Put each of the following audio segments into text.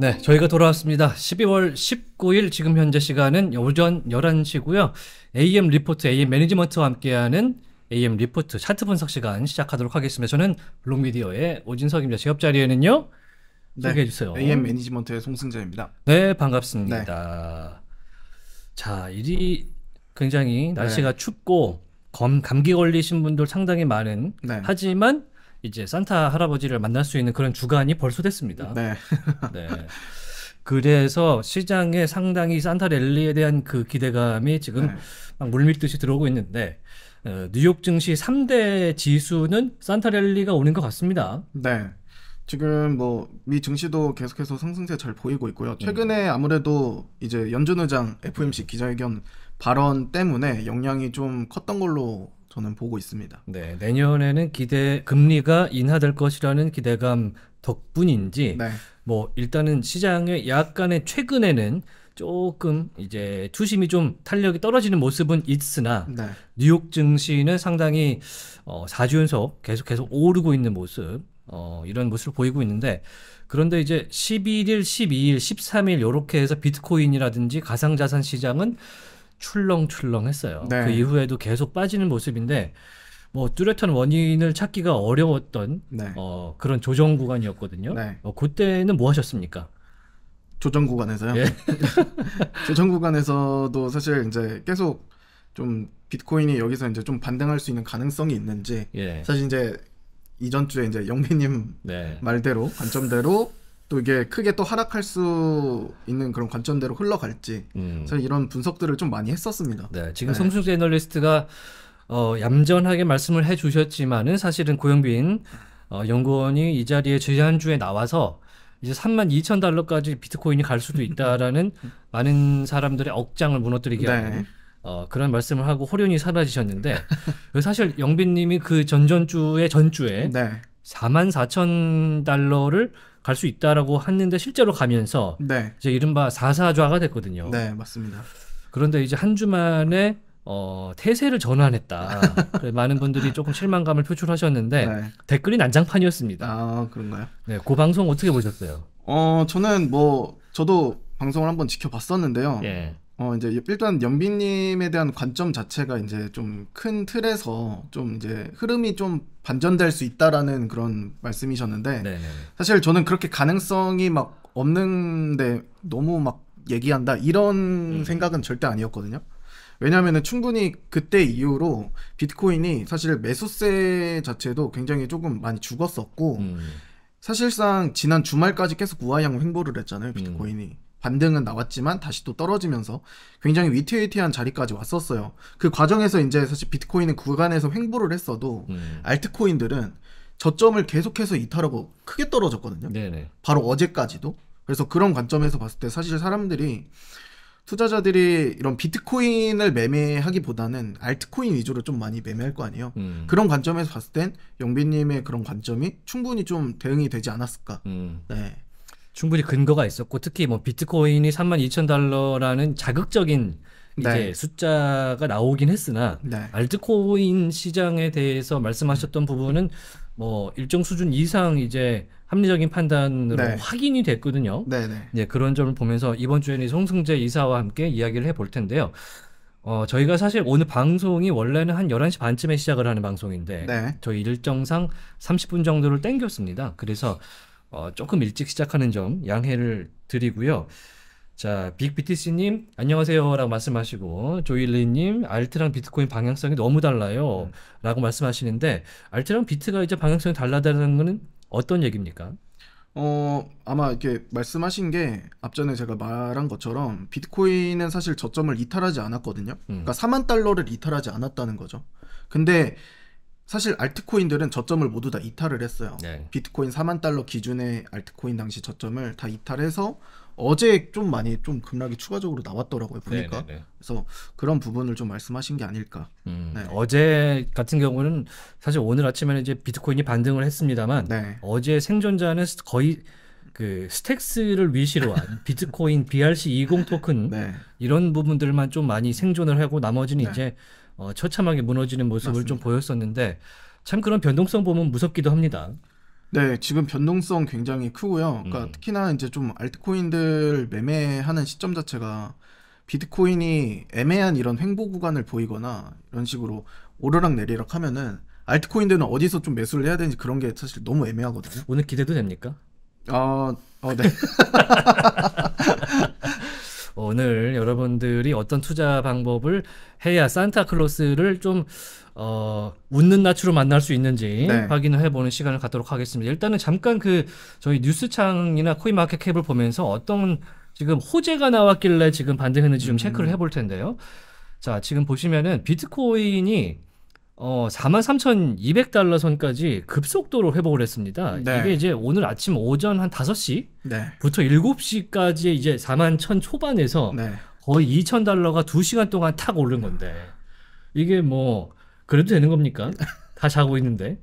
네, 저희가 돌아왔습니다. 12월 19일 지금 현재 시간은 오전 11시고요. AM 리포트, AM 매니지먼트와 함께하는 AM 리포트 차트 분석 시간 시작하도록 하겠습니다. 저는 블록미디어의 오진석입니다. 제 옆자리에는요. 네, 소개해 주세요. AM 매니지먼트의 송승재입니다. 네, 반갑습니다. 네. 자, 이리 굉장히 날씨가 네. 춥고 감기 걸리신 분들 상당히 많은 네. 하지만 이제 산타 할아버지를 만날 수 있는 그런 주간이 벌써 됐습니다. 네. 네. 그래서 시장에 상당히 산타 랠리에 대한 그 기대감이 지금 네. 막 물밀듯이 들어오고 있는데 어, 뉴욕 증시 3대 지수는 산타 랠리가 오는 것 같습니다. 네. 지금 뭐 미 증시도 계속해서 상승세 잘 보이고 있고요. 음. 최근에 아무래도 이제 연준 의장 FOMC 기자회견 발언 때문에 영향이 좀 컸던 걸로 저는 보고 있습니다. 네, 내년에는 기대 금리가 인하될 것이라는 기대감 덕분인지 네. 뭐 일단은 시장의 약간의 최근에는 조금 이제 투심이 좀 탄력이 떨어지는 모습은 있으나 네. 뉴욕 증시는 상당히 어 4주 연속 계속 계속 오르고 있는 모습 어 이런 모습을 보이고 있는데 그런데 이제 11일, 12일, 13일 요렇게 해서 비트코인이라든지 가상자산 시장은 출렁출렁했어요. 네. 그 이후에도 계속 빠지는 모습인데 뭐 뚜렷한 원인을 찾기가 어려웠던 네. 어, 그런 조정 구간이었거든요. 네. 어, 그때는 뭐 하셨습니까? 조정 구간에서요. 예. 조정 구간에서도 사실 이제 계속 좀 비트코인이 여기서 이제 좀 반등할 수 있는 가능성이 있는지 예. 사실 이제 이전 주에 이제 영민님 네. 말대로 관점대로 또 이게 크게 또 하락할 수 있는 그런 관점대로 흘러갈지 음. 사실 이런 분석들을 좀 많이 했었습니다. 네, 지금 네. 성숙 애널리스트가 어, 얌전하게 말씀을 해주셨지만은 사실은 고영빈 어, 연구원이 이 자리에 지난주에 나와서 이제 3만 2천 달러까지 비트코인이 갈 수도 있다라는 많은 사람들의 억장을 무너뜨리게 하는 네. 어, 그런 말씀을 하고 호련이 사라지셨는데 그 사실 영빈님이 그 전전주에 전주에 네. 4만 4천 달러를 갈수 있다라고 했는데 실제로 가면서 네. 이제 이른바 사사좌가 됐거든요. 네, 맞습니다. 그런데 이제 한 주만에 어, 태세를 전환했다. 많은 분들이 조금 실망감을 표출하셨는데 네. 댓글이 난장판이었습니다. 아 그런가요? 네, 그 방송 어떻게 보셨어요? 어, 저는 뭐 저도 방송을 한번 지켜봤었는데요. 예. 어 이제 일단 연비님에 대한 관점 자체가 이제 좀 큰 틀에서 좀 이제 흐름이 좀 반전될 수 있다라는 그런 말씀이셨는데 네네. 네, 네. 사실 저는 그렇게 가능성이 막 없는데 너무 막 얘기한다 이런 음. 생각은 절대 아니었거든요. 왜냐하면은 충분히 그때 이후로 비트코인이 사실 매수세 자체도 굉장히 조금 많이 죽었었고 음. 사실상 지난 주말까지 계속 우아향 횡보를 했잖아요 비트코인이. 음. 반등은 나왔지만 다시 또 떨어지면서 굉장히 위태위태한 자리까지 왔었어요. 그 과정에서 이제 사실 비트코인은 구간에서 횡보를 했어도 음. 알트코인들은 저점을 계속해서 이탈하고 크게 떨어졌거든요. 네네. 바로 어제까지도. 그래서 그런 관점에서 봤을 때 사실 사람들이 투자자들이 이런 비트코인을 매매하기보다는 알트코인 위주로 좀 많이 매매할 거 아니에요. 음. 그런 관점에서 봤을 땐 영빈님의 그런 관점이 충분히 좀 대응이 되지 않았을까. 음. 네. 충분히 근거가 있었고 특히 뭐 비트코인이 3만 2천 달러라는 자극적인 이제 네. 숫자가 나오긴 했으나 네. 알트코인 시장에 대해서 말씀하셨던 부분은 뭐 일정 수준 이상 이제 합리적인 판단으로 네. 확인이 됐거든요. 네, 네. 그런 점을 보면서 이번 주에는 송승재 이사와 함께 이야기를 해볼 텐데요. 어, 저희가 사실 오늘 방송이 원래는 한 11시 반쯤에 시작을 하는 방송인데 네. 저희 일정상 30분 정도를 땡겼습니다. 그래서 어, 조금 일찍 시작하는 점 양해를 드리고요. 자, 빅BTC님, 안녕하세요. 라고 말씀하시고, 조일리님, 알트랑 비트코인 방향성이 너무 달라요. 네. 라고 말씀하시는데, 알트랑 비트가 이제 방향성이 달라다는 거는 어떤 얘기입니까? 어, 아마 이렇게 말씀하신 게 앞전에 제가 말한 것처럼 비트코인은 사실 저점을 이탈하지 않았거든요. 음. 그러니까 4만 달러를 이탈하지 않았다는 거죠. 근데 사실 알트코인들은 저점을 모두 다 이탈을 했어요. 네. 비트코인 4만 달러 기준의 알트코인 당시 저점을 다 이탈해서 어제 좀 많이 좀 급락이 추가적으로 나왔더라고요 네, 네, 보니까 네네네. 그래서 그런 부분을 좀 말씀하신 게 아닐까 음, 네. 어제 같은 경우는 사실 오늘 아침에는 이제 비트코인이 반등을 했습니다만 네. 어제 생존자는 거의 그 스택스를 위시로 한 비트코인 BRC20 토큰 네. 이런 부분들만 좀 많이 생존을 하고 나머지는 네. 이제 어, 처참하게 무너지는 모습을 맞습니다. 좀 보였었는데 참 그런 변동성 보면 무섭기도 합니다. 네, 지금 변동성 굉장히 크고요. 그러니까 음. 특히나 이제 좀 알트코인들 매매하는 시점 자체가 비트코인이 애매한 이런 횡보 구간을 보이거나 이런 식으로 오르락 내리락 하면은 알트코인들은 어디서 좀 매수를 해야 되는지 그런 게 사실 너무 애매하거든요. 오늘 기대도 됩니까? 어, 어 네. 오늘 여러분들이 어떤 투자 방법을 해야 산타클로스를 좀 어, 웃는 낯으로 만날 수 있는지 네. 확인을 해보는 시간을 갖도록 하겠습니다. 일단은 잠깐 그 저희 뉴스창이나 코인마켓캡을 보면서 어떤 지금 호재가 나왔길래 지금 반등했는지 좀 음. 체크를 해볼 텐데요. 자, 지금 보시면은 비트코인이 어, 43,200달러 선까지 급속도로 회복을 했습니다. 네. 이게 이제 오늘 아침 오전 한 5시부터 네. 7시까지 이제 41,000 초반에서 네. 거의 2,000달러가 2시간 동안 탁 오른 건데 이게 뭐 그래도 되는 겁니까? 다 자고 있는데.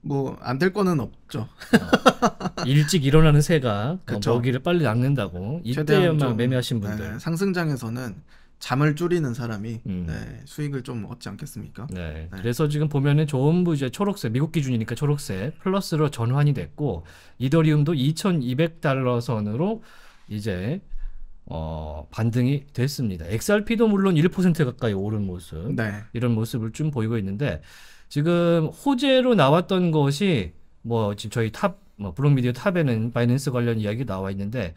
뭐 안 될 거는 없죠. 어, 일찍 일어나는 새가 그쵸. 먹이를 빨리 낚는다고 이때만 매매하신 분들. 네, 상승장에서는 잠을 줄이는 사람이 음. 네, 수익을 좀 얻지 않겠습니까? 네. 네. 그래서 지금 보면은 좋은 이제 초록색 미국 기준이니까 초록색 플러스로 전환이 됐고 이더리움도 2,200달러 선으로 이제 어, 반등이 됐습니다. XRP도 물론 1% 가까이 오른 모습 네. 이런 모습을 좀 보이고 있는데 지금 호재로 나왔던 것이 뭐 지금 저희 탑뭐 브록미디어 탑에는 바이낸스 관련 이야기 나와 있는데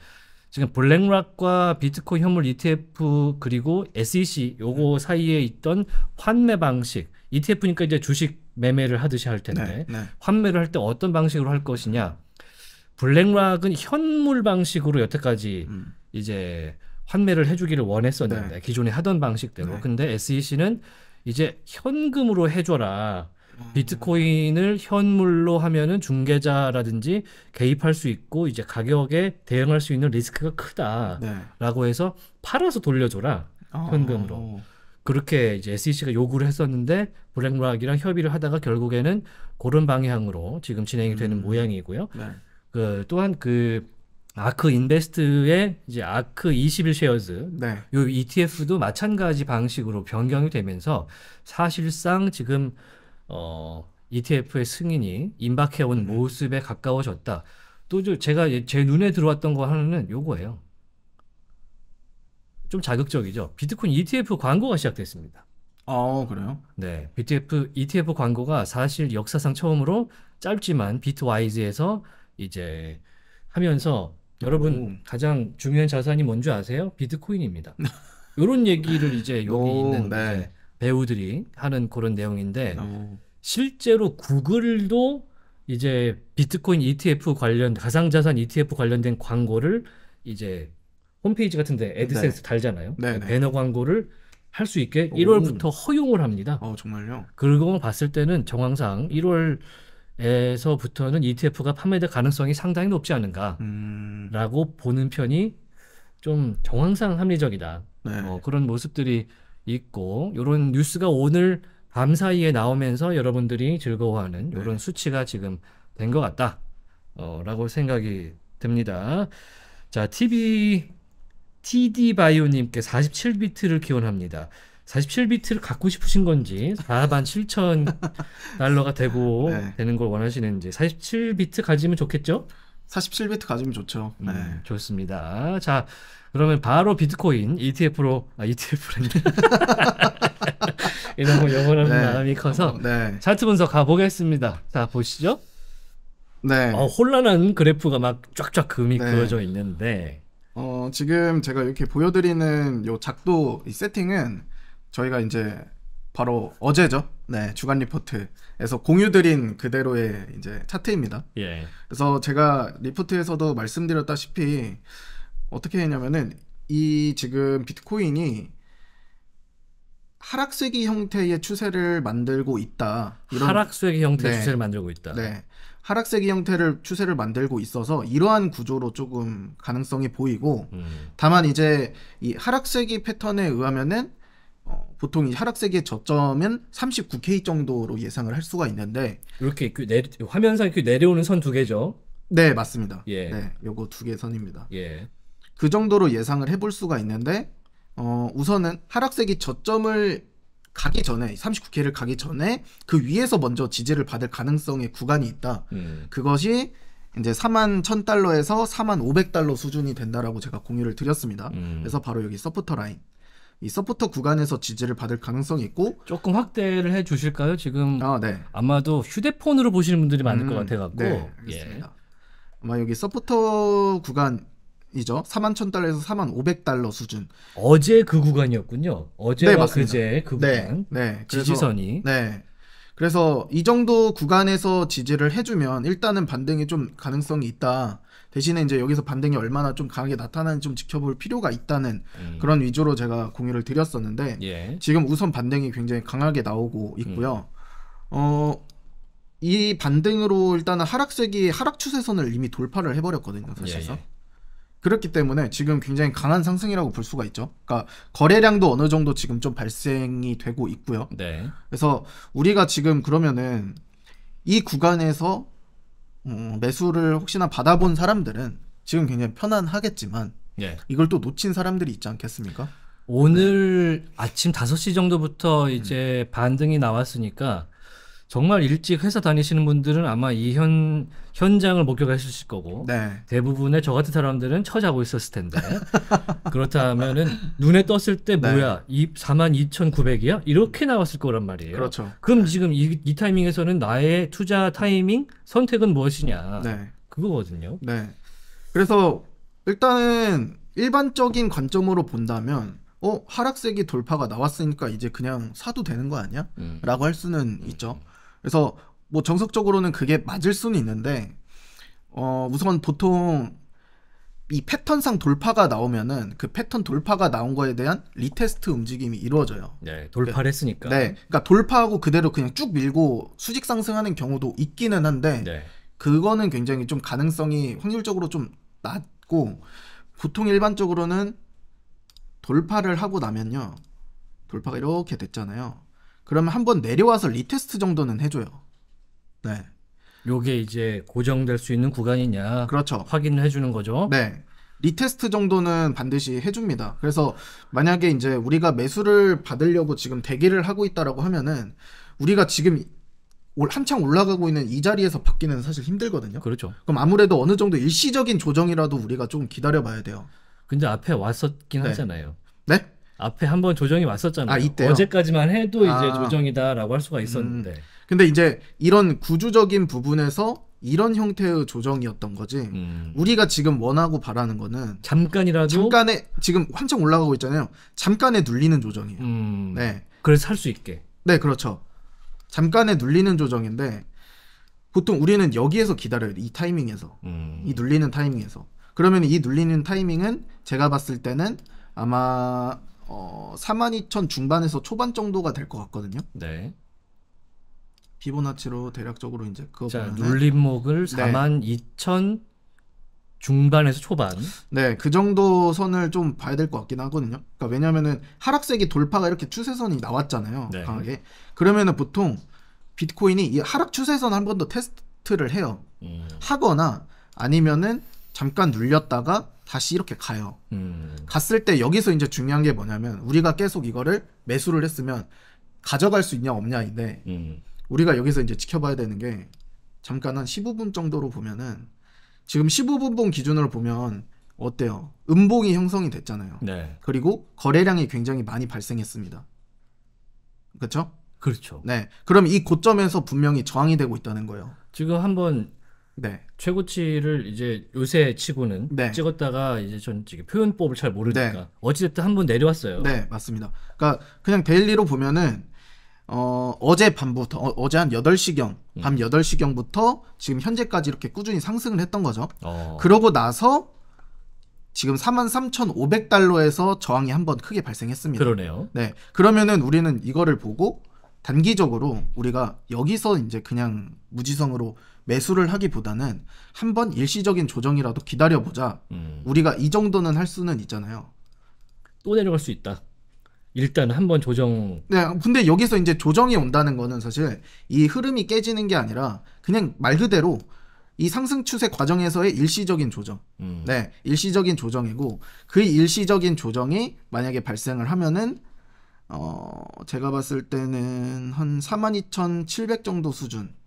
지금 블랙락과 비트코인 현물 ETF 그리고 SEC 요거 음. 사이에 있던 환매 방식 ETF니까 이제 주식 매매를 하듯이 할 텐데 네, 네. 환매를 할 때 어떤 방식으로 할 것이냐 블랙락은 현물 방식으로 여태까지 음. 이제 환매를 해주기를 원했었는데 네. 기존에 하던 방식대로 네. 근데 SEC는 이제 현금으로 해줘라 음. 비트코인을 현물로 하면은 중개자라든지 개입할 수 있고 이제 가격에 대응할 수 있는 리스크가 크다라고 네. 해서 팔아서 돌려줘라 어. 현금으로 그렇게 이제 SEC가 요구를 했었는데 블랙락이랑 협의를 하다가 결국에는 고른 방향으로 지금 진행이 되는 음. 모양이고요. 네. 그 또한 그 아크 인베스트의 이제 아크 21 쉐어즈 네. 요 ETF도 마찬가지 방식으로 변경이 되면서 사실상 지금 어, ETF의 승인이 임박해온 네. 모습에 가까워졌다. 또 제가 제 눈에 들어왔던 거 하나는 요거예요. 좀 자극적이죠. 비트코인 ETF 광고가 시작됐습니다. 아 그래요? 네, BTF ETF 광고가 사실 역사상 처음으로 짧지만 비트와이즈에서 이제 하면서 여러분 오. 가장 중요한 자산이 뭔지 아세요? 비트코인입니다. 이런 얘기를 이제 여기 오, 있는 네. 배우들이 하는 그런 내용인데 오. 네. 실제로 구글도 이제 비트코인 ETF 관련 가상자산 ETF 관련된 광고를 이제 홈페이지 같은데 애드센스 네. 달잖아요. 네네. 네. 배너 광고를 할 수 있게 1월부터 오. 허용을 합니다. 어 정말요? 그걸 봤을 때는 정황상 1월 에서부터는 ETF가 판매될 가능성이 상당히 높지 음. 않은가라고 음... 보는 편이 좀 정황상 합리적이다. 네. 어, 그런 모습들이 있고 이런 뉴스가 오늘 밤 사이에 나오면서 여러분들이 즐거워하는 이런 네. 수치가 지금 된 것 같다. 어, 라고 생각이 듭니다. 자, TV TD 바이오 님께 47비트를 기원합니다. 47비트를 갖고 싶으신 건지 4만 7천 달러가 되고 네. 되는 걸 원하시는지 47비트 가지면 좋겠죠? 47비트 가지면 좋죠. 네. 음, 좋습니다. 자, 그러면 바로 비트코인 ETF로 아 ETF랜데 이런 거 영어는 네. 마음이 커서 네. 차트 분석 가보겠습니다. 자 보시죠. 네. 어, 혼란한 그래프가 막 쫙쫙 금이 네. 그어져 있는데. 어 지금 제가 이렇게 보여드리는 요 작도 이 세팅은 저희가 이제 바로 어제죠. 네, 주간 리포트에서 공유드린 그대로의 이제 차트입니다. 예. 그래서 제가 리포트에서도 말씀드렸다시피 어떻게 했냐면은 이 지금 비트코인이 하락세기 형태의 추세를 만들고 있다. 이런... 하락세기 형태의 네. 추세를 만들고 있다. 네. 하락세기 형태를 추세를 만들고 있어서 이러한 구조로 조금 가능성이 보이고 음. 다만 이제 이 하락세기 패턴에 의하면은 어, 보통 이 하락세기의 저점은 39K 정도로 예상을 할 수가 있는데 이렇게 그 내리, 화면상 이 그 내려오는 선 두 개죠. 네, 맞습니다. 예. 네, 요거 두 개 선입니다. 예. 그 정도로 예상을 해볼 수가 있는데 어, 우선은 하락세기 저점을 가기 전에 39K를 가기 전에 그 위에서 먼저 지지를 받을 가능성의 구간이 있다. 음. 그것이 이제 4만 1 0달러에서 4만 500달러 수준이 된다라고 제가 공유를 드렸습니다. 음. 그래서 바로 여기 서포터 라인. 이 서포터 구간에서 지지를 받을 가능성이 있고 조금 확대를 해 주실까요? 지금 아, 네. 마도 휴대폰으로 보시는 분들이 많을 음, 것 같아 갖고. 네, 예. 알겠습니다. 예. 아마 여기 서포터 구간 이죠. 4만 천 달러에서 4만 500 달러 수준. 어제 그 구간이었군요. 어제와 네, 그제 그 네, 구간. 네, 네. 지지선이. 그래서, 네. 그래서 이 정도 구간에서 지지를 해주면 일단은 반등이 좀 가능성이 있다. 대신에 이제 여기서 반등이 얼마나 좀 강하게 나타나는지 좀 지켜볼 필요가 있다는 음. 그런 위주로 제가 공유를 드렸었는데 예. 지금 우선 반등이 굉장히 강하게 나오고 있고요. 음. 어, 이 반등으로 일단은 하락세기 하락 추세선을 이미 돌파를 해버렸거든요. 사실상. 예. 예. 그렇기 때문에 지금 굉장히 강한 상승이라고 볼 수가 있죠. 그러니까 거래량도 어느 정도 지금 좀 발생이 되고 있고요. 네. 그래서 우리가 지금 그러면은 이 구간에서 음, 매수를 혹시나 받아본 사람들은 지금 굉장히 편안하겠지만 네. 이걸 또 놓친 사람들이 있지 않겠습니까? 오늘 네. 아침 5시 정도부터 이제 음. 반등이 나왔으니까 정말 일찍 회사 다니시는 분들은 아마 이 현 현장을 목격하셨을 거고 네. 대부분의 저 같은 사람들은 처자고 있었을 텐데 그렇다면은 눈에 떴을 때 네. 뭐야 이 42,900이야 이렇게 나왔을 거란 말이에요. 그렇죠. 그럼 네. 지금 이, 이, 타이밍에서는 나의 투자 타이밍 선택은 무엇이냐 네. 그거거든요. 네. 그래서 일단은 일반적인 관점으로 본다면 어 하락세기 돌파가 나왔으니까 이제 그냥 사도 되는 거 아니야? 음. 라고 할 수는 음. 있죠. 그래서 뭐 정석적으로는 그게 맞을 수는 있는데 어 우선 보통 이 패턴상 돌파가 나오면은 그 패턴 돌파가 나온 거에 대한 리테스트 움직임이 이루어져요. 네, 돌파를 그 했으니까. 네, 그러니까 돌파하고 그대로 그냥 쭉 밀고 수직 상승하는 경우도 있기는 한데 네. 그거는 굉장히 좀 가능성이 확률적으로 좀 낮고 보통 일반적으로는 돌파를 하고 나면요 돌파가 이렇게 됐잖아요. 그러면 한번 내려와서 리테스트 정도는 해줘요. 네. 요게 이제 고정될 수 있는 구간이냐. 그렇죠. 확인을 해주는 거죠. 네. 리테스트 정도는 반드시 해줍니다. 그래서 만약에 이제 우리가 매수를 받으려고 지금 대기를 하고 있다라고 하면은 우리가 지금 한창 올라가고 있는 이 자리에서 받기는 사실 힘들거든요. 그렇죠. 그럼 아무래도 어느 정도 일시적인 조정이라도 우리가 좀 기다려봐야 돼요. 근데 앞에 왔었긴 네. 하잖아요. 네? 앞에 한번 조정이 왔었잖아요. 아, 이때 어제까지만 해도 이제 아. 조정이다라고 할 수가 음. 있었는데. 음. 근데 이제 이런 구조적인 부분에서 이런 형태의 조정이었던 거지. 음. 우리가 지금 원하고 바라는 거는 잠깐이라도 잠깐에 지금 한창 올라가고 있잖아요. 잠깐에 눌리는 조정이에요. 음. 네. 그래서 할 수 있게. 네, 그렇죠. 잠깐에 눌리는 조정인데 보통 우리는 여기에서 기다려요. 이 타이밍에서. 음. 이 눌리는 타이밍에서. 그러면 이 눌리는 타이밍은 제가 봤을 때는 아마 어, 42,000 중반에서 초반 정도가 될 것 같거든요. 네. 피보나치로 대략적으로 이제 그거 자, 눌림목을 42,000 중반에서 초반. 네, 그 정도 선을 좀 봐야 될 것 같긴 하거든요. 그러니까 왜냐면은 하락세기 돌파가 이렇게 추세선이 나왔잖아요. 네. 강하게. 그러면은 보통 비트코인이 이 하락 추세선 한번 더 테스트를 해요. 음. 하거나 아니면은 잠깐 눌렸다가 다시 이렇게 가요. 음. 갔을 때 여기서 이제 중요한 게 뭐냐면 우리가 계속 이거를 매수를 했으면 가져갈 수 있냐 없냐인데 음. 우리가 여기서 이제 지켜봐야 되는 게 잠깐 한 15분 정도로 보면은 지금 15분봉 기준으로 보면 어때요? 음봉이 형성이 됐잖아요. 네. 그리고 거래량이 굉장히 많이 발생했습니다. 그렇죠? 그렇죠. 네. 그럼 이 고점에서 분명히 저항이 되고 있다는 거예요. 지금 한번 네. 최고치를 이제 요새 치고는 네. 찍었다가 이제 전 지금 표현법을 잘 모르니까 네. 어찌됐든 한 번 내려왔어요. 네, 맞습니다. 그러니까 그냥 데일리로 보면은 어, 어제 밤부터 어, 제한 8시경 음. 밤 8시경부터 지금 현재까지 이렇게 꾸준히 상승을 했던 거죠. 어. 그러고 나서 지금 43,500달러에서 저항이 한 번 크게 발생했습니다. 그러네요. 네. 그러면은 우리는 이거를 보고 단기적으로 우리가 여기서 이제 그냥 무지성으로 매수를 하기보다는 한번 일시적인 조정이라도 기다려보자. 음. 우리가 이 정도는 할 수는 있잖아요. 또 내려갈 수 있다. 일단 한번 조정. 네, 근데 여기서 이제 조정이 온다는 거는 사실 이 흐름이 깨지는 게 아니라 그냥 말 그대로 이 상승 추세 과정에서의 일시적인 조정. 음. 네, 일시적인 조정이고 그 일시적인 조정이 만약에 발생을 하면은 어, 제가 봤을 때는 한 42,700 정도 수준.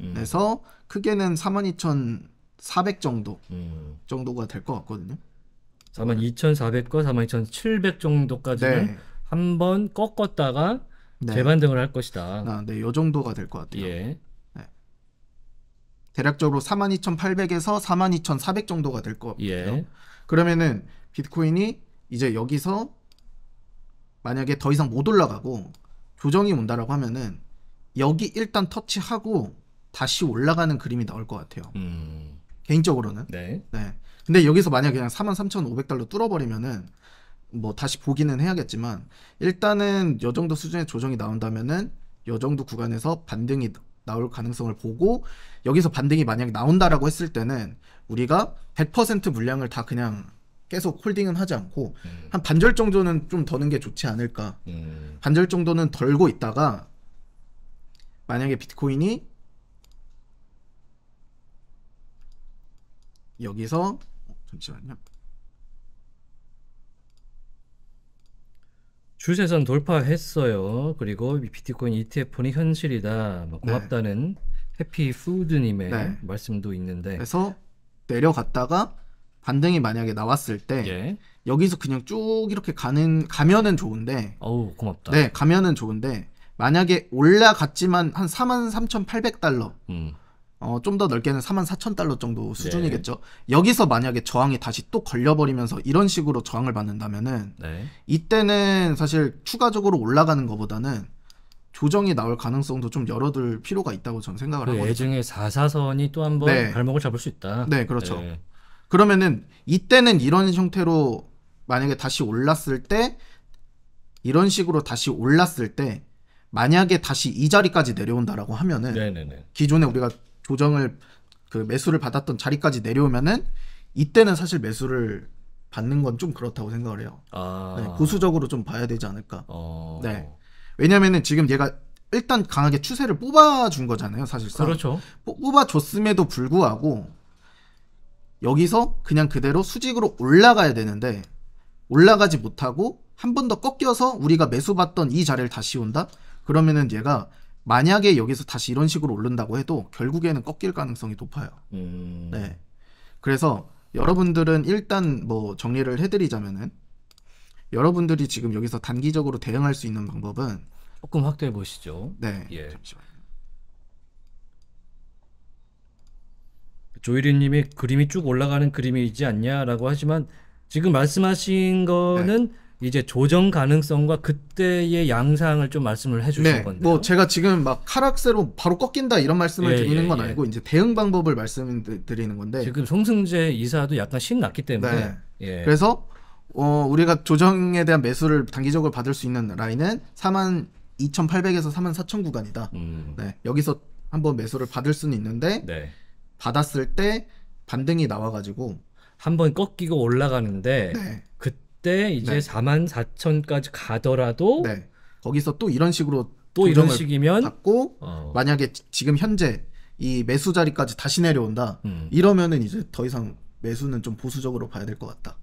음. 그래서 음. 크게는 42,400 정도 음. 정도가 될 것 같거든요. 42,400과 42,700 정도까지는 네. 한번 꺾었다가 네. 재반등을 할 것이다. 아, 네, 요 정도가 될 것 같아요. 예. 네. 대략적으로 42,800에서 42,400 정도가 될것 예. 같아요. 예. 그러면은 비트코인이 이제 여기서 만약에 더 이상 못 올라가고 조정이 온다라고 하면은 여기 일단 터치하고 다시 올라가는 그림이 나올 것 같아요. 음. 개인적으로는. 네. 네. 근데 여기서 만약 그냥 43,500달러 뚫어버리면은 뭐 다시 보기는 해야겠지만 일단은 요 정도 수준의 조정이 나온다면은 요 정도 구간에서 반등이 나올 가능성을 보고 여기서 반등이 만약에 나온다라고 했을 때는 우리가 100% 물량을 다 그냥 계속 홀딩은 하지 않고 음. 한 반절 정도는 좀 더는 게 좋지 않을까. 음. 반절 정도는 덜고 있다가 만약에 비트코인이 여기서 어, 잠시만요. 주세선 돌파했어요. 그리고 비트코인 ETF는 현실이다. 뭐 네. 고맙다는 네. 해피 푸드님의 네. 말씀도 있는데. 그래서 내려갔다가 반등이 만약에 나왔을 때 예. 여기서 그냥 쭉 이렇게 가는 가면은 좋은데. 어우 고맙다. 네 가면은 좋은데 만약에 올라갔지만 한 43,800달러. 음. 어, 좀 더 넓게는 4만 4천 달러 정도 수준이겠죠. 네. 여기서 만약에 저항이 다시 또 걸려버리면서 이런 식으로 저항을 받는다면은 네. 이때는 사실 추가적으로 올라가는 것보다는 조정이 나올 가능성도 좀 열어둘 필요가 있다고 저는 생각을 그 하고 예중의 4사선이 또 한번 네. 발목을 잡을 수 있다. 네, 그렇죠. 네. 그러면은 이때는 이런 형태로 만약에 다시 올랐을 때 이런 식으로 다시 올랐을 때 만약에 다시 이 자리까지 내려온다라고 하면은 네네네. 네, 네. 기존에 우리가 조정을 그 매수를 받았던 자리까지 내려오면은 이때는 사실 매수를 받는 건 좀 그렇다고 생각을 해요. 아. 네, 보수적으로 좀 봐야 되지 않을까. 어. 네. 왜냐면은 지금 얘가 일단 강하게 추세를 뽑아준 거잖아요, 사실상. 그렇죠. 뽑아줬음에도 불구하고 여기서 그냥 그대로 수직으로 올라가야 되는데 올라가지 못하고 한 번 더 꺾여서 우리가 매수받던 이 자리를 다시 온다? 그러면은 얘가 만약에 여기서 다시 이런 식으로 오른다고 해도 결국에는 꺾일 가능성이 높아요. 음... 네. 그래서 여러분들은 일단 뭐 정리를 해드리자면은 여러분들이 지금 여기서 단기적으로 대응할 수 있는 방법은 조금 확대해 보시죠. 네. 예. 네, 조이리님이 그림이 쭉 올라가는 그림이지 않냐라고 하지만 지금 말씀하신 거는 네. 이제 조정 가능성과 그때의 양상을 좀 말씀을 해주실 네, 건데요. 뭐 제가 지금 막 하락세로 바로 꺾인다 이런 말씀을 예, 드리는 예, 건 예. 아니고 이제 대응 방법을 말씀드리는 건데 지금 송승재 이사도 약간 신났기 때문에 네. 예. 그래서 어, 우리가 조정에 대한 매수를 단기적으로 받을 수 있는 라인은 4만 2,800에서 4만 4천 구간이다. 음. 네, 여기서 한번 매수를 받을 수는 있는데 네. 받았을 때 반등이 나와가지고 한번 꺾이고 올라가는데 네. 그때 이제 네. 4만 4천까지 가더라도 네. 거기서 또 이런 식으로 또 이런 식이면 받고 어. 만약에 지금 현재 이 매수 자리까지 다시 내려온다 음. 이러면은 이제 더 이상 매수는 좀 보수적으로 봐야 될 것 같다.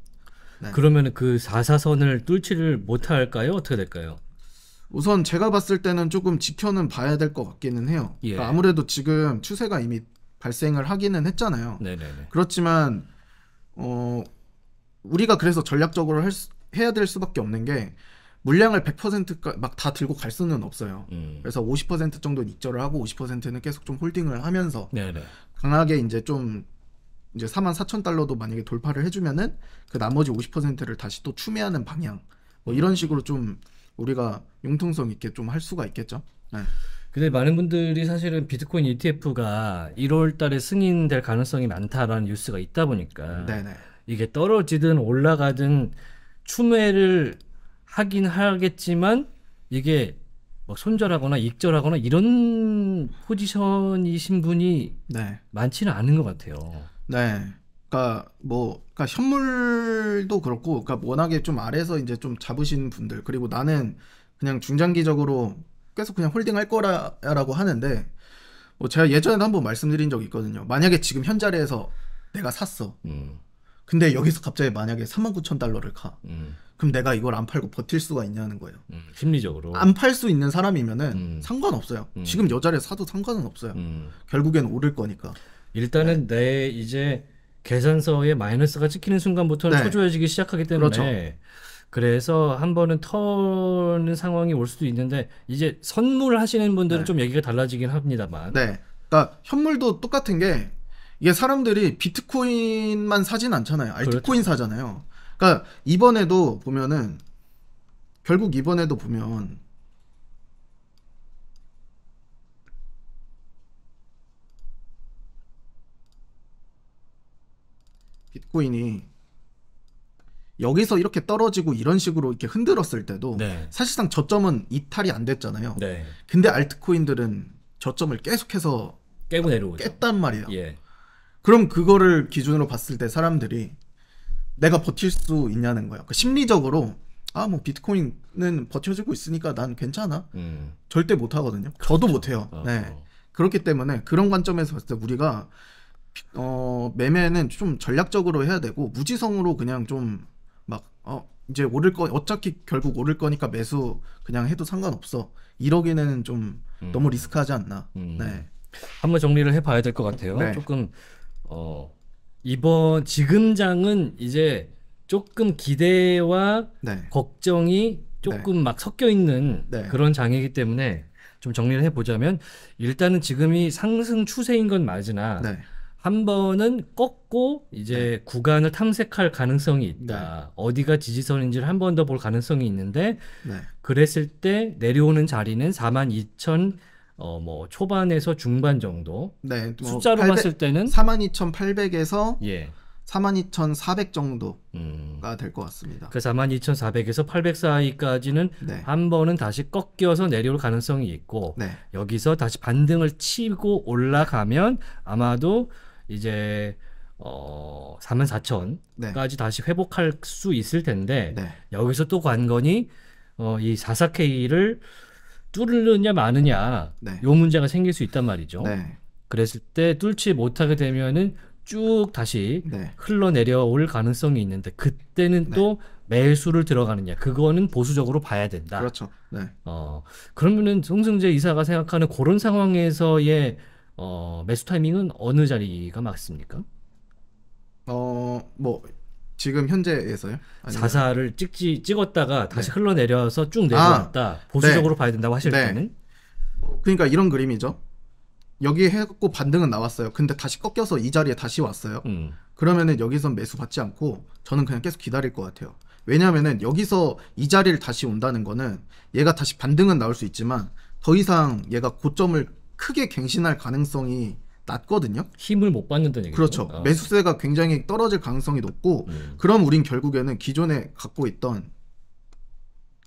네. 그러면은 그 4사선을 뚫지를 못할까요? 어떻게 될까요? 우선 제가 봤을 때는 조금 지켜는 봐야 될 것 같기는 해요. 예. 그러니까 아무래도 지금 추세가 이미 발생을 하기는 했잖아요. 네네네. 그렇지만 어 우리가 그래서 전략적으로 할 수, 해야 될 수밖에 없는 게 물량을 100%막 다 들고 갈 수는 없어요. 음. 그래서 50% 정도는 이절을 하고 50%는 계속 좀 홀딩을 하면서 네네. 강하게 이제 좀 이제 4만 4천 달러도 만약에 돌파를 해주면은 그 나머지 50%를 다시 또 추매하는 방향 뭐 이런 음. 식으로 좀 우리가 융통성 있게 좀 할 수가 있겠죠. 네. 근데 많은 분들이 사실은 비트코인 ETF가 1월 달에 승인될 가능성이 많다라는 뉴스가 있다 보니까 네네. 이게 떨어지든 올라가든 추매를 하긴 하겠지만 이게 막 뭐 손절하거나 익절하거나 이런 포지션이신 분이 네. 많지는 않은 것 같아요. 네. 그러니까 뭐 그러니까 현물도 그렇고 그러니까 워낙에 좀 아래서 이제 좀 잡으신 분들 그리고 나는 그냥 중장기적으로 계속 그냥 홀딩할 거라라고 하는데 뭐 제가 예전에도 한번 말씀드린 적이 있거든요. 만약에 지금 현 자리에서 내가 샀어. 음. 근데 여기서 갑자기 만약에 3만 9천 달러를 가. 음. 그럼 내가 이걸 안 팔고 버틸 수가 있냐는 거예요. 음, 심리적으로. 안 팔 수 있는 사람이면은 음. 상관없어요. 음. 지금 여자를 사도 상관은 없어요. 음. 결국엔 오를 거니까. 일단은 네. 내 이제 계산서에 마이너스가 찍히는 순간부터는 네. 초조해지기 시작하기 때문에 그렇죠. 그래서한 번은 터는 상황이 올 수도 있는데 이제 선물하시는 분들은 네. 좀 얘기가 달라지긴 합니다만. 네. 그러니까 현물도 똑같은 게 이게 사람들이 비트코인만 사진 않잖아요. 알트코인 그렇죠. 사잖아요. 그러니까 이번에도 보면은 결국 이번에도 보면 비트코인이 여기서 이렇게 떨어지고 이런 식으로 이렇게 흔들었을 때도 네. 사실상 저점은 이탈이 안 됐잖아요. 네. 근데 알트코인들은 저점을 계속해서 깨고 내려오죠. 깼단 말이에요. 예. 그럼 그거를 기준으로 봤을 때 사람들이 내가 버틸 수 있냐는 거예요. 그러니까 심리적으로 아 뭐 비트코인은 버텨주고 있으니까 난 괜찮아. 음. 절대 못 하거든요. 저도 그렇죠. 못 해요. 어. 네. 어. 그렇기 때문에 그런 관점에서 봤을 때 우리가 어, 매매는 좀 전략적으로 해야 되고 무지성으로 그냥 좀 막 어, 이제 오를 거 어차피 결국 오를 거니까 매수 그냥 해도 상관없어. 이러기는 좀 음. 너무 리스크하지 않나. 음. 네. 한번 정리를 해봐야 될 것 같아요. 네. 조금 어, 이번 지금 장은 이제 조금 기대와 네. 걱정이 조금 네. 막 섞여 있는 네. 그런 장이기 때문에 좀 정리를 해보자면 일단은 지금이 상승 추세인 건 맞으나 네. 한 번은 꺾고 이제 네. 구간을 탐색할 가능성이 있다. 네. 어디가 지지선인지를 한 번 더 볼 가능성이 있는데 그랬을 때 내려오는 자리는 42,000 어뭐 초반에서 중반 정도 네, 뭐 숫자로 800, 봤을 때는 42,800에서 예. 42,400 정도가 음. 될것 같습니다. 그 42,400에서 800 사이까지는 네. 한 번은 다시 꺾여서 내려올 가능성이 있고 네. 여기서 다시 반등을 치고 올라가면 아마도 이제 어 44,000까지 네. 다시 회복할 수 있을 텐데 네. 여기서 또 관건이 어이 44K를 뚫느냐 마느냐 네. 요 문제가 생길 수 있단 말이죠. 네. 그랬을 때 뚫지 못하게 되면은 쭉 다시 네. 흘러내려올 가능성이 있는데 그때는 네. 또 매수를 들어가느냐 그거는 보수적으로 봐야 된다. 그렇죠. 네. 어 그러면은 송승재 이사가 생각하는 그런 상황에서의 어, 매수 타이밍은 어느 자리가 맞습니까? 어뭐 지금 현재에서요? 아니면... 자살을 찍지 찍었다가 다시 네. 흘러내려서 쭉 아, 내려왔다. 아, 보수적으로 네. 봐야 된다고 하실 네. 때는 그러니까 이런 그림이죠. 여기 해갖고 반등은 나왔어요. 근데 다시 꺾여서 이 자리에 다시 왔어요. 음. 그러면은 여기선 매수 받지 않고 저는 그냥 계속 기다릴 것 같아요. 왜냐면은 여기서 이 자리를 다시 온다는 거는 얘가 다시 반등은 나올 수 있지만 더 이상 얘가 고점을 크게 갱신할 가능성이 낮거든요. 힘을 못 받는다는 얘기죠. 그렇죠. 아. 매수세가 굉장히 떨어질 가능성이 높고 음. 그럼 우린 결국에는 기존에 갖고 있던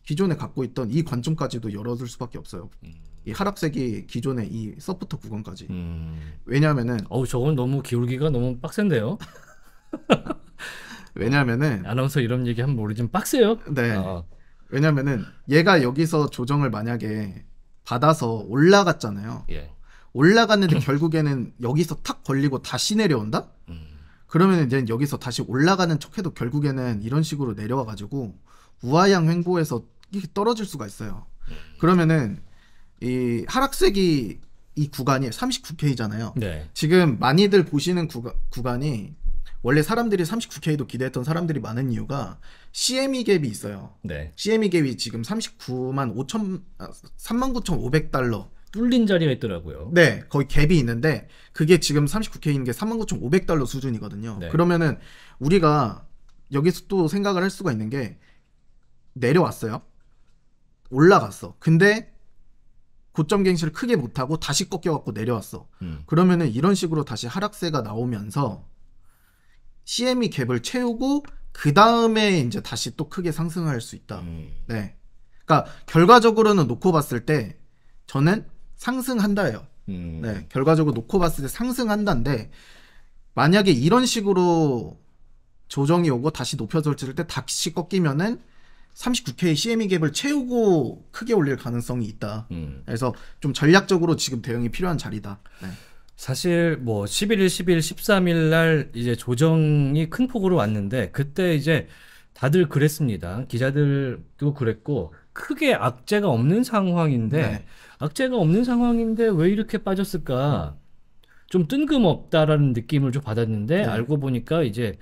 기존에 갖고 있던 이 관점까지도 열어둘 수밖에 없어요. 음. 이 하락세기 기존의 이 서포터 구간까지. 음. 왜냐면은 어우 저건 너무 기울기가 너무 빡센데요. 왜냐면은 아, 아나운서 이런 얘기 하면 우리 좀 빡세요. 네. 아. 왜냐면은 얘가 여기서 조정을 만약에 받아서 올라갔잖아요. 예. 올라갔는데 결국에는 여기서 탁 걸리고 다시 내려온다? 그러면 이제 여기서 다시 올라가는 척해도 결국에는 이런 식으로 내려와가지고 우아양 횡보에서 이렇게 떨어질 수가 있어요. 그러면은 이 하락세기 이 구간이 39K잖아요. 네. 지금 많이들 보시는 구가, 구간이 원래 사람들이 39K도 기대했던 사람들이 많은 이유가 CME 갭이 있어요. 네. CME 갭이 지금 39만 5천 3만 9천 5백 달러 뚫린 자리가 있더라고요. 네, 거의 갭이 있는데 그게 지금 39K인 게 39,500달러 수준이거든요. 네. 그러면은 우리가 여기서 또 생각을 할 수가 있는 게 내려왔어요. 올라갔어. 근데 고점 갱신을 크게 못하고 다시 꺾여갖고 내려왔어. 음. 그러면은 이런 식으로 다시 하락세가 나오면서 CME 갭을 채우고 그 다음에 이제 다시 또 크게 상승할 수 있다. 음. 네. 그러니까 결과적으로는 놓고 봤을 때 저는 상승한다예요. 음. 네, 결과적으로 놓고 봤을 때 상승한다인데 만약에 이런 식으로 조정이 오고 다시 높여설치를 때 다시 꺾이면은 39K CME 갭을 채우고 크게 올릴 가능성이 있다. 음. 그래서 좀 전략적으로 지금 대응이 필요한 자리다. 네. 사실 뭐 11일, 12일, 13일 날 이제 조정이 큰 폭으로 왔는데 그때 이제 다들 그랬습니다. 기자들도 그랬고 크게 악재가 없는 상황인데 네. 악재가 없는 상황인데 왜 이렇게 빠졌을까? 좀 뜬금없다라는 느낌을 좀 받았는데 네. 알고 보니까 이제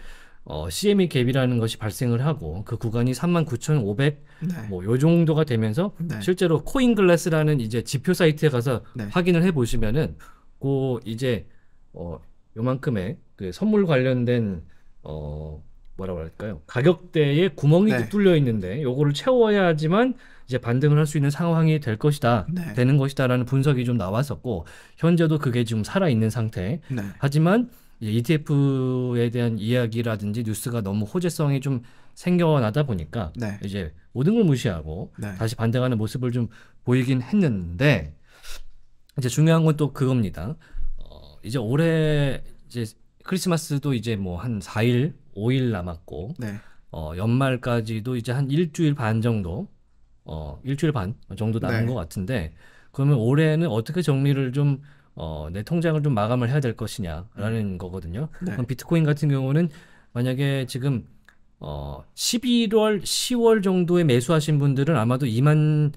어, CME 갭이라는 것이 발생을 하고 그 구간이 39,500 뭐요 정도가 되면서 네. 실제로 코인글래스라는 이제 지표 사이트에 가서 네. 확인을 해 보시면은 고 이제 어 요만큼의 그 선물 관련된 어 뭐라 고할까요 가격대에 구멍이 네. 뚫려 있는데 요거를 채워야지만 이제 반등을 할 수 있는 상황이 될 것이다, 네. 되는 것이다라는 분석이 좀 나왔었고 현재도 그게 지금 살아 있는 상태. 네. 하지만 이제 ETF에 대한 이야기라든지 뉴스가 너무 호재성이 좀 생겨나다 보니까 네. 이제 모든 걸 무시하고 네. 다시 반등하는 모습을 좀 보이긴 했는데 이제 중요한 건 또 그겁니다. 어, 이제 올해 이제 크리스마스도 이제 뭐 한 4일, 5일 남았고 네. 어, 연말까지도 이제 한 일주일 반 정도 어, 일주일 반 정도 남은 네. 것 같은데 그러면 올해는 어떻게 정리를 좀 어, 내 통장을 좀 마감을 해야 될 것이냐라는 음. 거거든요. 네. 그럼 비트코인 같은 경우는 만약에 지금 어, 11월, 10월 정도에 매수하신 분들은 아마도 2만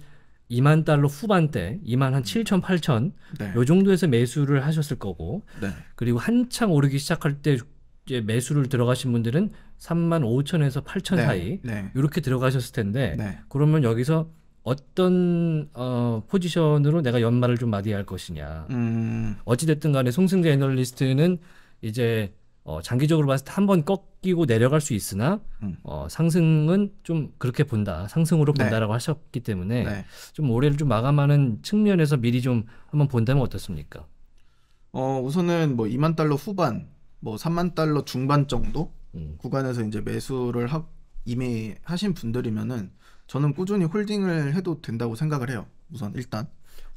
2만 달러 후반대, 2만 한 7천, 음. 8천 네. 요 정도에서 매수를 하셨을 거고, 네. 그리고 한창 오르기 시작할 때 이제 매수를 들어가신 분들은 3만 5천에서 8천 네, 사이 네. 이렇게 들어가셨을 텐데 네. 그러면 여기서 어떤 어, 포지션으로 내가 연말을 좀 맞이할 것이냐 음. 어찌됐든 간에 송승재 애널리스트는 이제 어, 장기적으로 봤을 때한번 꺾이고 내려갈 수 있으나 음. 어, 상승은 좀 그렇게 본다 상승으로 네. 본다라고 하셨기 때문에 네. 좀 올해를 좀 마감하는 측면에서 미리 좀 한번 본다면 어떻습니까? 어 우선은 뭐 2만 달러 후반 뭐 3만 달러 중반 정도 음. 구간에서 이제 매수를 하, 이미 하신 분들이면은 저는 꾸준히 홀딩을 해도 된다고 생각을 해요. 우선 일단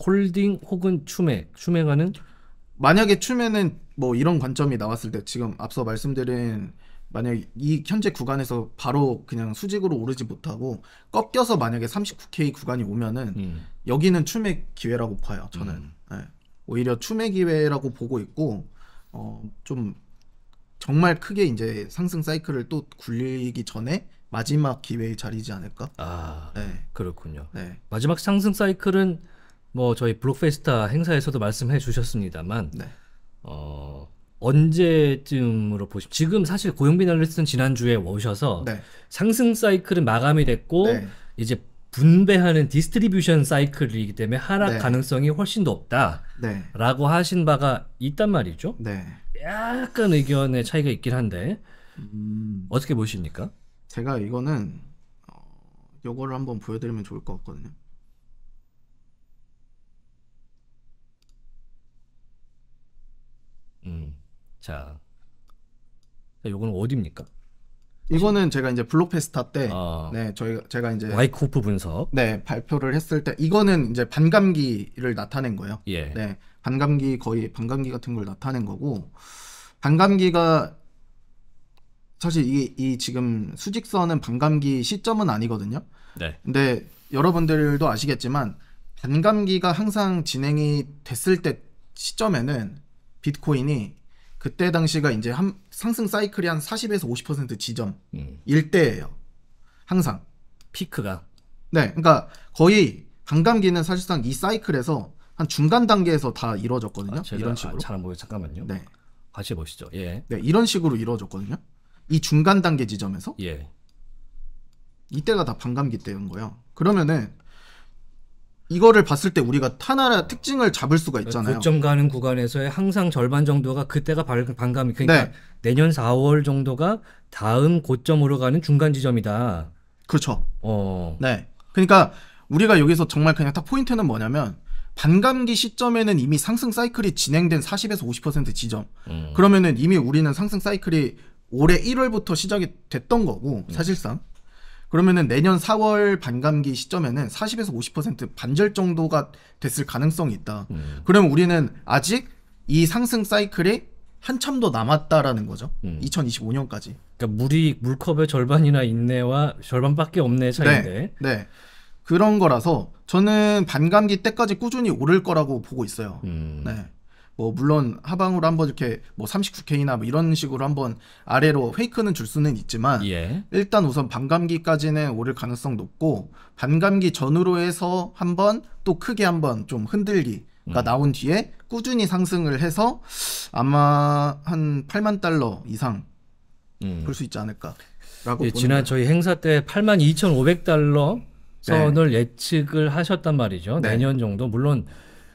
홀딩 혹은 추매 추매가는 만약에 추매는 뭐 이런 관점이 나왔을 때 지금 앞서 말씀드린 만약 이 현재 구간에서 바로 그냥 수직으로 오르지 못하고 꺾여서 만약에 39K 구간이 오면은 음. 여기는 추매 기회라고 봐요. 저는 음. 네. 오히려 추매 기회라고 보고 있고 어, 좀 정말 크게 이제 상승 사이클을 또 굴리기 전에 마지막 기회의 자리지 않을까? 아, 네. 그렇군요. 네. 마지막 상승 사이클은 뭐 저희 블록페스타 행사에서도 말씀해 주셨습니다만 네. 어, 언제쯤으로 보시 지금 사실 고용비아리스트는 지난주에 오셔서 네. 상승 사이클은 마감이 됐고 네. 이제 분배하는 디스트리뷰션 사이클이기 때문에 하락 네. 가능성이 훨씬 높다라고 네. 하신 바가 있단 말이죠. 네. 약간 의견의 차이가 있긴 한데 음, 어떻게 보십니까? 제가 이거는 어, 요거를 한번 보여드리면 좋을 것 같거든요. 음, 자, 요거는 어디입니까? 이거는 제가 이제 블록페스타 때, 어. 네, 저희 제가 이제 와이코프 분석, 네 발표를 했을 때 이거는 이제 반감기를 나타낸 거예요. 예. 네, 반감기 거의 반감기 같은 걸 나타낸 거고 반감기가 사실 이, 이 지금 수직선은 반감기 시점은 아니거든요. 네. 근데 여러분들도 아시겠지만 반감기가 항상 진행이 됐을 때 시점에는 비트코인이 그때 당시가 이제 한, 상승 사이클이 한 40에서 50% 지점 음. 일대예요. 항상 피크가 네, 그러니까 거의 반감기는 사실상 이 사이클에서 한 중간 단계에서 다 이루어졌거든요. 아, 제가, 이런 식으로. 아, 잘안 보여. 잠깐만요. 네. 같이 보시죠. 예. 네, 이런 식으로 이루어졌거든요. 이 중간 단계 지점에서. 예. 이때가 다 반감기 때인 거예요. 그러면은 이거를 봤을 때 우리가 하나의 특징을 잡을 수가 그 있잖아요. 고점 가는 구간에서의 항상 절반 정도가 그때가 반감이 그러니까 네. 내년 4월 정도가 다음 고점으로 가는 중간 지점이다. 그렇죠. 어. 네. 그러니까 우리가 여기서 정말 그냥 딱 포인트는 뭐냐면 반감기 시점에는 이미 상승 사이클이 진행된 40에서 50% 지점. 음. 그러면은 이미 우리는 상승 사이클이 올해 1월부터 시작이 됐던 거고 음. 사실상. 음. 그러면은 내년 4월 반감기 시점에는 40에서 50% 반절 정도가 됐을 가능성이 있다. 음. 그면 우리는 아직 이 상승 사이클이 한참 더 남았다라는 거죠. 2025년까지. 음. 그러니까 물이 물컵의 절반이나 인내와 절반밖에 없네 차인데. 네. 네. 그런 거라서 저는 반감기 때까지 꾸준히 오를 거라고 보고 있어요. 음. 네. 뭐 물론 하방으로 한번 이렇게 뭐 39K나 뭐 이런 식으로 한번 아래로 페이크는 줄 수는 있지만 예. 일단 우선 반감기까지는 오를 가능성 높고 반감기 전후로 해서 한번 또 크게 한번 좀 흔들기가 음. 나온 뒤에 꾸준히 상승을 해서 아마 한 8만 달러 이상 음. 볼수 있지 않을까라고 예, 지난 저희 행사 때 8만 2,500달러 네. 선을 네. 예측을 하셨단 말이죠. 네. 내년 정도. 물론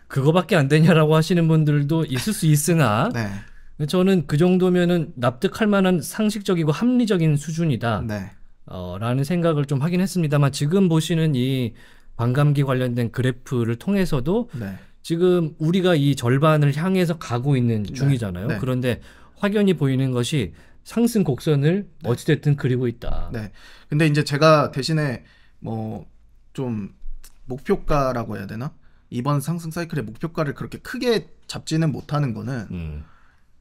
그거밖에 안 되냐라고 하시는 분들도 있을 수 있으나 네. 저는 그 정도면은 납득할 만한 상식적이고 합리적인 수준이다. 네. 어, 라는 생각을 좀 하긴 했습니다만 지금 보시는 이 반감기 관련된 그래프를 통해서도 네. 지금 우리가 이 절반을 향해서 가고 있는 중이잖아요. 그런데 확연히 보이는 것이 상승 곡선을 어찌됐든 그리고 있다. 네. 근데 이제 제가 대신에 뭐좀 목표가라고 해야 되나? 이번 상승 사이클의 목표가를 그렇게 크게 잡지는 못하는 거는 음.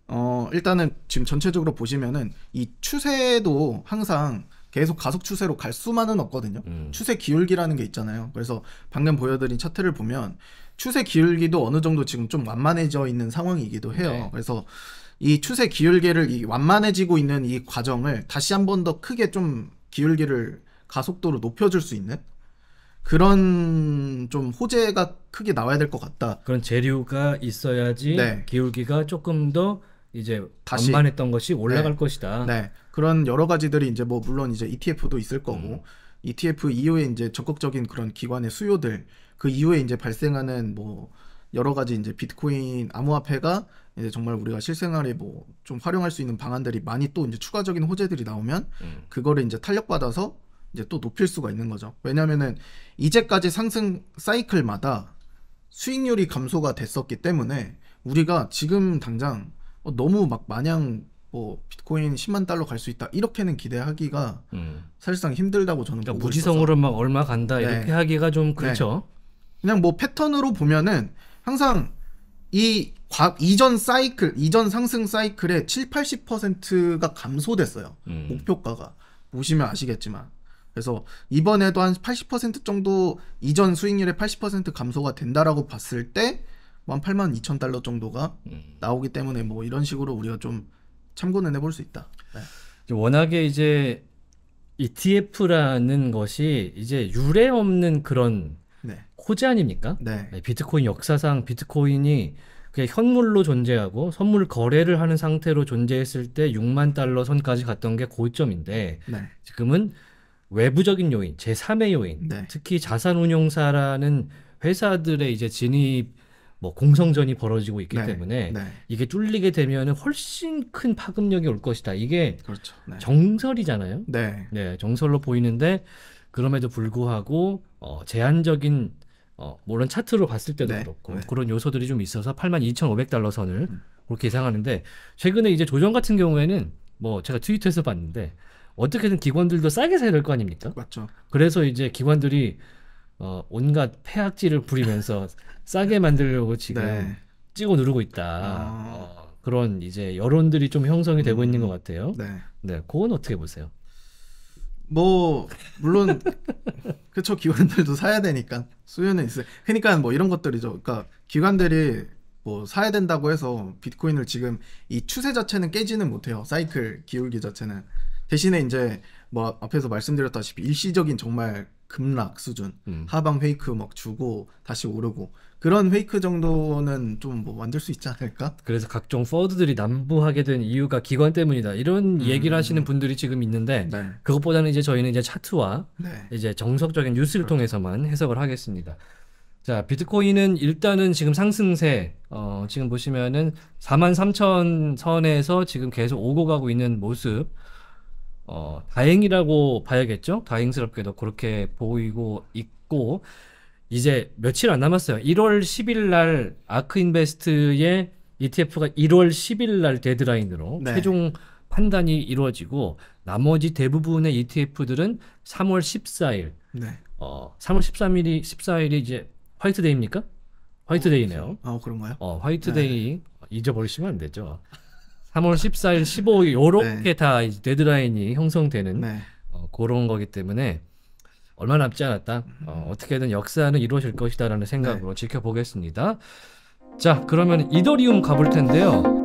어 일단은 지금 전체적으로 보시면은 이 추세도 항상 계속 가속 추세로 갈 수만은 없거든요. 음. 추세 기울기라는 게 있잖아요. 그래서 방금 보여드린 차트를 보면 추세 기울기도 어느 정도 지금 좀 완만해져 있는 상황이기도 해요. 네. 그래서 이 추세 기울기를 이 완만해지고 있는 이 과정을 다시 한 번 더 크게 좀 기울기를 가속도로 높여줄 수 있는 그런 좀 호재가 크게 나와야 될 것 같다. 그런 재료가 있어야지 네. 기울기가 조금 더 이제 다시 반했던 것이 네. 올라갈 네. 것이다. 네. 그런 여러 가지들이 이제 뭐 물론 이제 ETF도 있을 거고 음. ETF 이후에 이제 적극적인 그런 기관의 수요들 그 이후에 이제 발생하는 뭐 여러 가지 이제 비트코인 암호화폐가 이제 정말 우리가 실생활에 뭐 좀 활용할 수 있는 방안들이 많이 또 이제 추가적인 호재들이 나오면 음. 그거를 이제 탄력받아서 이제 또 높일 수가 있는 거죠. 왜냐면은 이제까지 상승 사이클마다 수익률이 감소가 됐었기 때문에 우리가 지금 당장 어, 너무 막 마냥 뭐 비트코인 10만 달러 갈 수 있다 이렇게는 기대하기가 음. 사실상 힘들다고 저는 그러니까 무지성으로 있어서. 막 얼마 간다 네. 이렇게 하기가 좀 그렇죠. 네. 그냥 뭐 패턴으로 보면은 항상 이 과, 이전 사이클 이전 상승 사이클의 7, 80%가 감소됐어요. 음. 목표가가 보시면 아시겠지만 그래서 이번에도 한 80% 정도 이전 수익률의 80% 감소가 된다라고 봤을 때뭐한 8만 2천 달러 정도가 음. 나오기 때문에 뭐 이런 식으로 우리가 좀 참고는 해볼 수 있다. 네. 워낙에 이제 ETF라는 것이 이제 유례 없는 그런 네. 호재 아닙니까? 네. 네. 비트코인 역사상 비트코인이 그냥 현물로 존재하고 선물 거래를 하는 상태로 존재했을 때 6만 달러 선까지 갔던 게 고점인데 네. 지금은 외부적인 요인, 제3의 요인, 네. 특히 자산운용사라는 회사들의 이제 진입 뭐 공성전이 벌어지고 있기 네. 때문에 네. 이게 뚫리게 되면은 훨씬 큰 파급력이 올 것이다. 이게 그렇죠. 네. 정설이잖아요. 네. 네. 정설로 보이는데 그럼에도 불구하고 어, 제한적인 어, 물론 차트로 봤을 때도 네. 그렇고 그런 요소들이 좀 있어서 82,500달러 선을 음. 그렇게 예상하는데 최근에 이제 조정 같은 경우에는 뭐 제가 트위터에서 봤는데 어떻게든 기관들도 싸게 사야 될 거 아닙니까? 맞죠. 그래서 이제 기관들이 어, 온갖 폐악질을 부리면서 싸게 만들려고 지금 네. 찍어 누르고 있다. 아... 어, 그런 이제 여론들이 좀 형성이 되고 음... 있는 것 같아요. 네. 네, 그건 어떻게 보세요? 뭐 물론 그쵸 기관들도 사야 되니까 수요는 있어요. 그러니까 뭐 이런 것들이죠. 그러니까 기관들이 뭐 사야 된다고 해서 비트코인을 지금 이 추세 자체는 깨지는 못해요. 사이클 기울기 자체는. 대신에 이제 뭐 앞에서 말씀드렸다시피 일시적인 정말 급락 수준 음. 하방 페이크 막 주고 다시 오르고 그런 페이크 정도는 좀 뭐 만들 수 있지 않을까? 그래서 각종 퍼드들이 남부하게 된 이유가 기관 때문이다 이런 음. 얘기를 하시는 분들이 지금 있는데 네. 그것보다는 이제 저희는 이제 차트와 네. 이제 정석적인 뉴스를 그렇죠. 통해서만 해석을 하겠습니다. 자 비트코인은 일단은 지금 상승세 어, 지금 보시면은 43,000 선에서 지금 계속 오고 가고 있는 모습. 어, 다행이라고 봐야겠죠? 다행스럽게도 그렇게 보이고 있고, 이제 며칠 안 남았어요. 1월 10일 날 아크인베스트의 ETF가 1월 10일 날 데드라인으로 네. 최종 판단이 이루어지고 나머지 대부분의 ETF들은 3월 14일. 네. 어, 3월 13일이 14일이 이제 화이트데이입니까? 화이트데이네요. 어, 그런가요? 어, 화이트데이 네. 잊어버리시면 안 되죠. 3월 14일, 15일 요렇게 네. 다 데드라인이 형성되는 네. 어, 그런 거기 때문에 얼마 남지 않았다. 어, 어 떻게든 역사는 이루어질 것이다라는 생각으로 네. 지켜보겠습니다. 자, 그러면 이더리움 가볼 텐데요.